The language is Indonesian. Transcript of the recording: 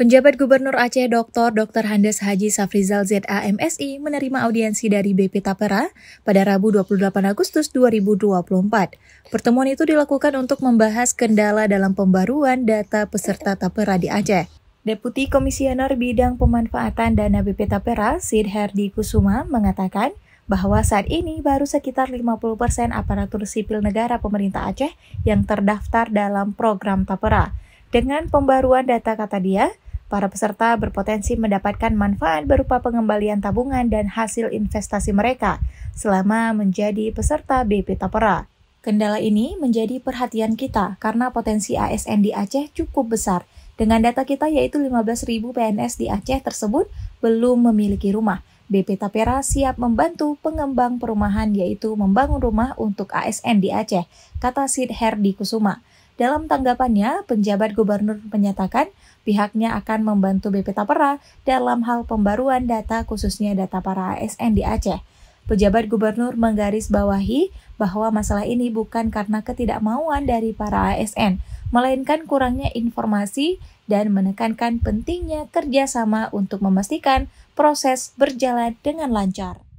Penjabat Gubernur Aceh Dr. Dr. Handes Haji Safrizal ZAMSI menerima audiensi dari BP Tapera pada Rabu 28 Agustus 2024. Pertemuan itu dilakukan untuk membahas kendala dalam pembaruan data peserta Tapera di Aceh. Deputi Komisioner Bidang Pemanfaatan Dana BP Tapera, Sid Herdi Kusuma, mengatakan bahwa saat ini baru sekitar 50% aparatur sipil negara pemerintah Aceh yang terdaftar dalam program Tapera. Dengan pembaruan data kata dia, Para peserta berpotensi mendapatkan manfaat berupa pengembalian tabungan dan hasil investasi mereka selama menjadi peserta BP Tapera. Kendala ini menjadi perhatian kita karena potensi ASN di Aceh cukup besar. Dengan data kita yaitu 15.000 PNS di Aceh tersebut belum memiliki rumah. BP Tapera siap membantu pengembang perumahan yaitu membangun rumah untuk ASN di Aceh, kata Sid Herdi Kusuma. Dalam tanggapannya, penjabat gubernur menyatakan pihaknya akan membantu BP Tapera dalam hal pembaruan data khususnya data para ASN di Aceh. Pejabat gubernur menggarisbawahi bahwa masalah ini bukan karena ketidakmauan dari para ASN, melainkan kurangnya informasi dan menekankan pentingnya kerjasama untuk memastikan proses berjalan dengan lancar.